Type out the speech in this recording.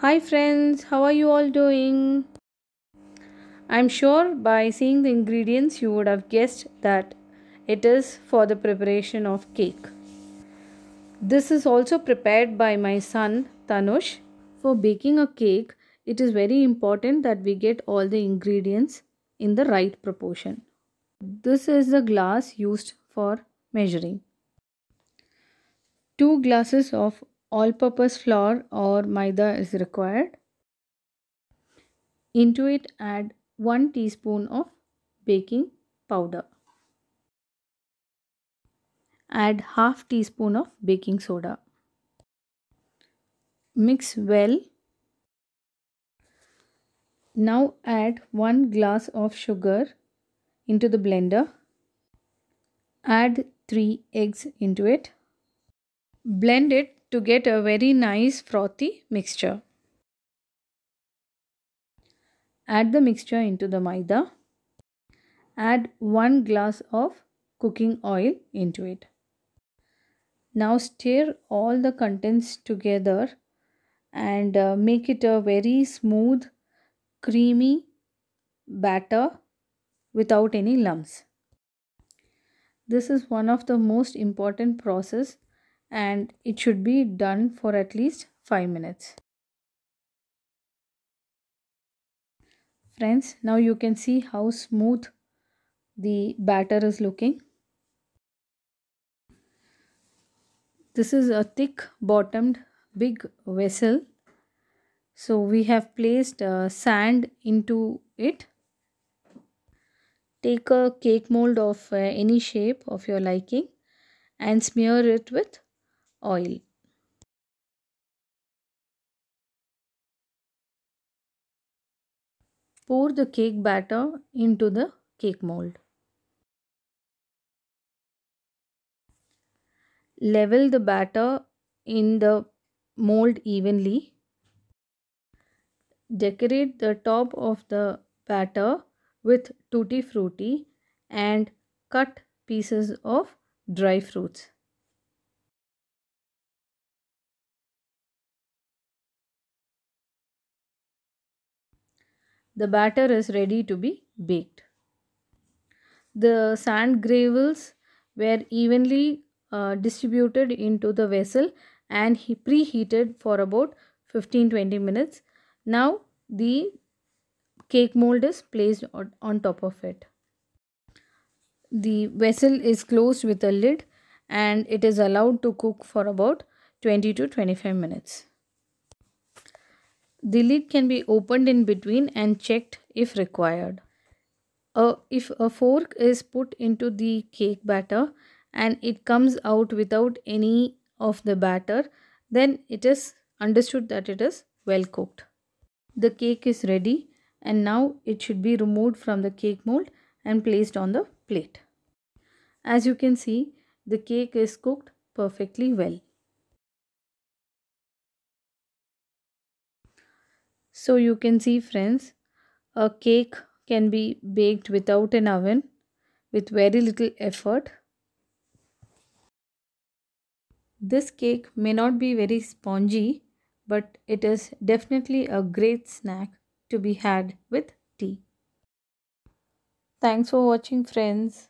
Hi friends, how are you all doing? I'm sure by seeing the ingredients you would have guessed that it is for the preparation of cake. This is also prepared by my son Tanush. For baking a cake, it is very important that we get all the ingredients in the right proportion. This is the glass used for measuring. 2 glasses of all-purpose flour or maida is required. Into it add 1 teaspoon of baking powder. Add half teaspoon of baking soda. Mix well. Now add 1 glass of sugar into the blender. Add 3 eggs into it. Blend it to get a very nice frothy mixture. Add the mixture into the maida. Add 1 glass of cooking oil into it. Now stir all the contents together and uh, make it a very smooth, creamy batter without any lumps. This is one of the most important process and it should be done for at least 5 minutes. Friends, now you can see how smooth the batter is looking. This is a thick bottomed big vessel. So we have placed uh, sand into it. Take a cake mold of uh, any shape of your liking and smear it with oil pour the cake batter into the cake mold level the batter in the mold evenly decorate the top of the batter with tutti frutti and cut pieces of dry fruits The batter is ready to be baked. The sand gravels were evenly uh, distributed into the vessel and he preheated for about 15-20 minutes. Now the cake mold is placed on, on top of it. The vessel is closed with a lid and it is allowed to cook for about 20 to 25 minutes. The lid can be opened in between and checked if required. Uh, if a fork is put into the cake batter and it comes out without any of the batter, then it is understood that it is well cooked. The cake is ready and now it should be removed from the cake mold and placed on the plate. As you can see, the cake is cooked perfectly well. so you can see friends a cake can be baked without an oven with very little effort this cake may not be very spongy but it is definitely a great snack to be had with tea. Thanks for watching friends.